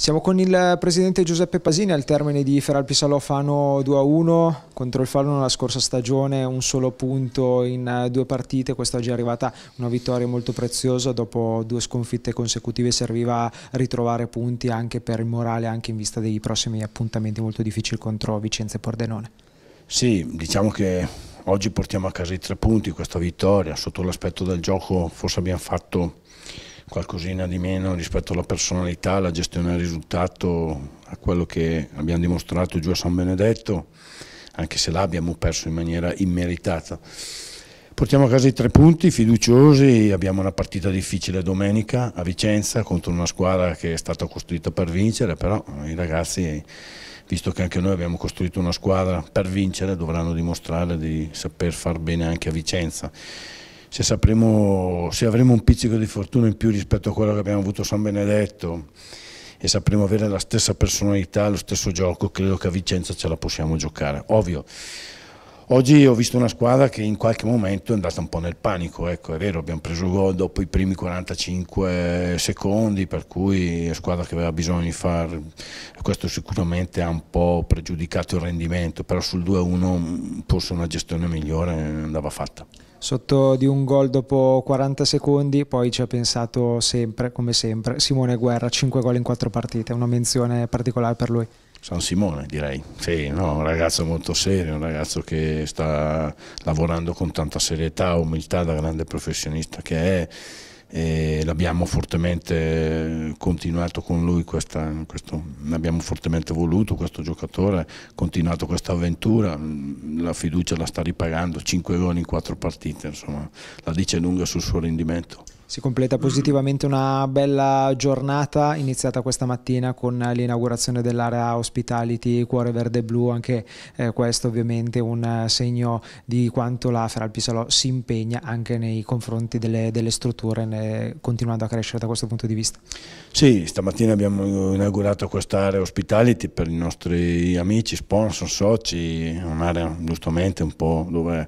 Siamo con il presidente Giuseppe Pasini al termine di Feralpi Salofano 2-1 contro il Fallo la scorsa stagione, un solo punto in eh, due partite, quest'oggi è arrivata una vittoria molto preziosa, dopo due sconfitte consecutive serviva ritrovare punti anche per il morale, anche in vista dei prossimi appuntamenti molto difficili contro Vicenza e Pordenone. Sì, diciamo che oggi portiamo a casa i tre punti, questa vittoria, sotto l'aspetto del gioco forse abbiamo fatto qualcosina di meno rispetto alla personalità, alla gestione del risultato, a quello che abbiamo dimostrato giù a San Benedetto, anche se là abbiamo perso in maniera immeritata. Portiamo a casa i tre punti, fiduciosi, abbiamo una partita difficile domenica a Vicenza contro una squadra che è stata costruita per vincere, però i ragazzi, visto che anche noi abbiamo costruito una squadra per vincere, dovranno dimostrare di saper far bene anche a Vicenza se, sapremo, se avremo un pizzico di fortuna in più rispetto a quello che abbiamo avuto San Benedetto e sapremo avere la stessa personalità, lo stesso gioco, credo che a Vicenza ce la possiamo giocare. Ovvio, oggi ho visto una squadra che in qualche momento è andata un po' nel panico, ecco, è vero, abbiamo preso gol dopo i primi 45 secondi, per cui è squadra che aveva bisogno di far, questo sicuramente ha un po' pregiudicato il rendimento, però sul 2-1 forse una gestione migliore andava fatta sotto di un gol dopo 40 secondi, poi ci ha pensato sempre, come sempre, Simone Guerra, 5 gol in 4 partite, una menzione particolare per lui. San Simone direi, sì, no, un ragazzo molto serio, un ragazzo che sta lavorando con tanta serietà, umiltà, da grande professionista che è e l'abbiamo fortemente continuato con lui, questa, questo, abbiamo fortemente voluto questo giocatore, continuato questa avventura, mm, la fiducia la sta ripagando, 5 gol in 4 partite, insomma, la dice lunga sul suo rendimento. Si completa mm-hmm. positivamente una bella giornata iniziata questa mattina con l'inaugurazione dell'area Hospitality Cuore Verde Blu, anche eh, questo ovviamente un segno di quanto la Feral Feralpisalò si impegna anche nei confronti delle, delle strutture, ne, continuando a crescere da questo punto di vista. Sì, stamattina abbiamo inaugurato quest'area Hospitality per i nostri amici, sponsor, soci, un'area giustamente un po' dove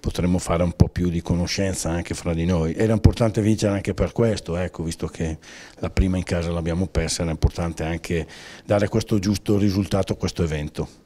potremmo fare un po' più di conoscenza anche fra di noi. Era importante vincere anche per questo, ecco, visto che la prima in casa l'abbiamo persa, era importante anche dare questo giusto risultato a questo evento.